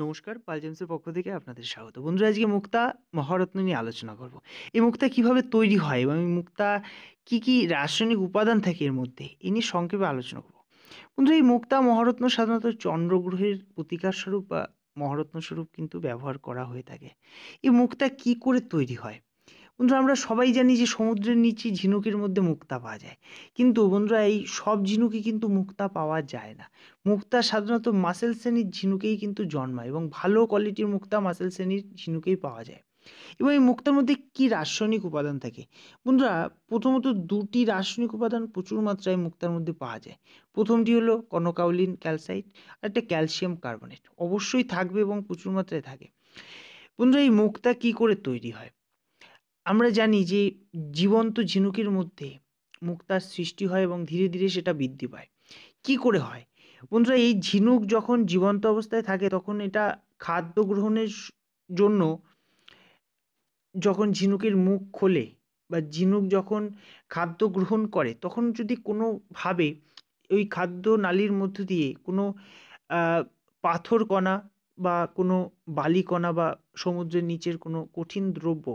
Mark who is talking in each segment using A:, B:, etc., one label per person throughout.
A: নমস্কার পালজেমসের পক্ষ থেকে আপনাদের স্বাগত বন্ধুরা আজকে মুক্তা মহারত্ন নিয়ে আলোচনা করব এই মুক্তা কিভাবে তৈরি হয় এবং মুক্তা কি কি রাসায়নিক উপাদান থাকে এর মধ্যে এ নিয়ে সংক্ষেপে আলোচনা করব বন্ধুরা এই মুক্তা মহারত্ন সাধারণত চন্দ্রগ্রহের প্রতিকার স্বরূপ বা মহারত্ন স্বরূপ কিন্তু ব্যবহার করা হয়ে থাকে এই মুক্তা কি করে তৈরি হয় বন্ধুরা আমরা সবাই জানি যে সমুদ্রের নিচে ঝিনুকের মধ্যে মুক্তা পাওয়া যায় কিন্তু বন্ধুরা এই সব ঝিনুকে কিন্তু মুক্তা পাওয়া যায় না মুক্তা সাধারণত মাসেল শ্রেণীর ঝিনুকেই কিন্তু জন্মায় এবং ভালো কোয়ালিটির মুক্তা মাসেল শ্রেণীর ঝিনুকেই পাওয়া যায় এবং এই মুক্তার মধ্যে কি রাসায়নিক উপাদান থাকে বন্ধুরা প্রথমত দুটি রাসায়নিক উপাদান প্রচুর মাত্রায় মুক্তার মধ্যে পাওয়া যায় প্রথমটি হলো কনকাউলিন ক্যালসাইট আর একটা ক্যালসিয়াম কার্বনেট অবশ্যই থাকবে এবং প্রচুর মাত্রায় থাকে বন্ধুরা এই মুক্তা কি করে তৈরি হয় আমরা জানি যে জীবন্ত ঝিনুকের মধ্যে মুক্তার সৃষ্টি হয় এবং ধীরে ধীরে সেটা বৃদ্ধি পায় কি করে হয় বন্ধুরা এই ঝিনুক যখন জীবন্ত অবস্থায় থাকে তখন এটা খাদ্য গ্রহণের জন্য যখন ঝিনুকের মুখ খোলে বা ঝিনুক যখন খাদ্য গ্রহণ করে তখন যদি কোনোভাবে ওই খাদ্য নালীর মধ্য দিয়ে কোনো পাথর কণা বা কোনো বালি কণা বা সমুদ্রের নিচের কোনো কঠিন দ্রব্য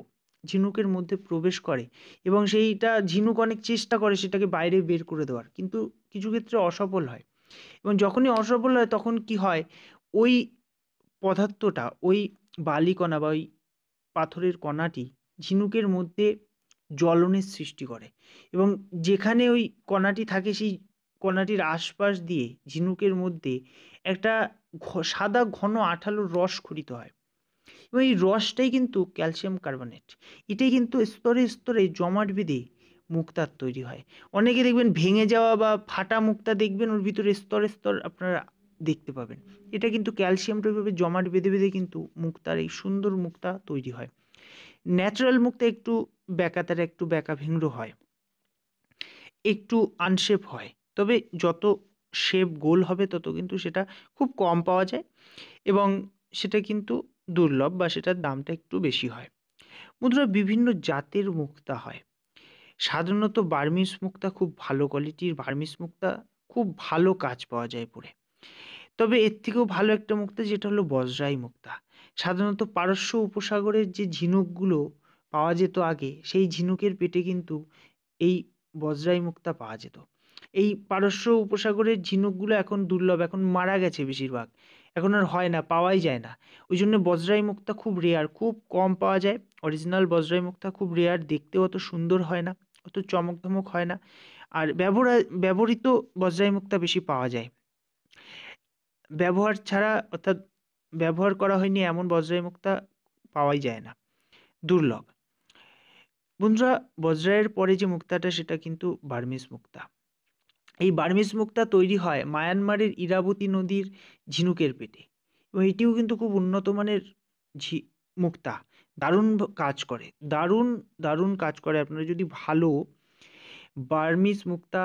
A: ঝিনুকের মধ্যে প্রবেশ করে এবং সেইটা ঝিনুক অনেক চেষ্টা করে সেটাকে বাইরে বের করে দেওয়ার কিন্তু কিছু ক্ষেত্রে অসফল হয় এবং যখনই অসফল হয় তখন কি হয় ওই পদার্থটা ওই বালিকণা বা ওই পাথরের কণাটি ঝিনুকের মধ্যে জ্বলনের সৃষ্টি করে এবং যেখানে ওই কণাটি থাকে সেই কণাটির আশপাশ দিয়ে ঝিনুকের মধ্যে একটা সাদা ঘন আঠালো রস খরিত হয় এবং এই রসটাই কিন্তু ক্যালসিয়াম কার্বনেট এটাই কিন্তু স্তরে স্তরে জমাট বেঁধে মুক্তার তৈরি হয় অনেকে দেখবেন ভেঙে যাওয়া বা ফাটা মুক্তা দেখবেন ওর ভিতরে স্তরে স্তর আপনারা দেখতে পাবেন এটা কিন্তু ক্যালসিয়ামটা ওইভাবে জমাট বেঁধে বেঁধে কিন্তু মুক্তার এই সুন্দর মুক্তা তৈরি হয় ন্যাচারাল মুক্তা একটু ব্যাকাতার একটু ব্যাকা ভেঙড়ো হয় একটু আনশেপ হয় তবে যত শেপ গোল হবে তত কিন্তু সেটা খুব কম পাওয়া যায় এবং সেটা কিন্তু দুর্লভ বা সেটার দামটা একটু বেশি হয় মুদ্রা বিভিন্ন জাতের মুক্তা হয় সাধারণত বার্মিস মুক্তা খুব ভালো কোয়ালিটির বার্মিস মুক্তা খুব ভালো কাজ পাওয়া যায় পরে তবে এর থেকেও ভালো একটা মুক্তা যেটা হলো বজরাই মুক্তা সাধারণত পারস্য উপসাগরের যে ঝিনুকগুলো পাওয়া যেত আগে সেই ঝিনুকের পেটে কিন্তু এই বজরাই মুক্তা পাওয়া যেত এই পারস্য উপসাগরের ঝিনুকগুলো এখন দুর্লভ এখন মারা গেছে বেশিরভাগ এখন আর হয় না পাওয়াই যায় না ওই জন্য বজ্রাই মুক্তা খুব রেয়ার খুব কম পাওয়া যায় অরিজিনাল বজ্রাই মুক্তা খুব রেয়ার দেখতেও অত সুন্দর হয় না অত চমক ধমক হয় না আর ব্যবহার ব্যবহৃত বজ্রাই মুক্তা বেশি পাওয়া যায় ব্যবহার ছাড়া অর্থাৎ ব্যবহার করা হয়নি এমন বজ্রায় মুক্তা পাওয়াই যায় না দুর্লভ বন্ধুরা বজ্রায়ের পরে যে মুক্তাটা সেটা কিন্তু বার্মিস মুক্তা এই বার্মিজ মুক্তা তৈরি হয় মায়ানমারের ইরাবতী নদীর ঝিনুকের পেটে এবং এটিও কিন্তু খুব উন্নত মানের ঝি মুক্তা দারুণ কাজ করে দারুণ দারুণ কাজ করে আপনারা যদি ভালো বার্মিজ মুক্তা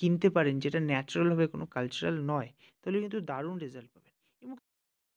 A: কিনতে পারেন যেটা ন্যাচারালভাবে কোনো কালচারাল নয় তাহলে কিন্তু দারুণ রেজাল্ট পাবেন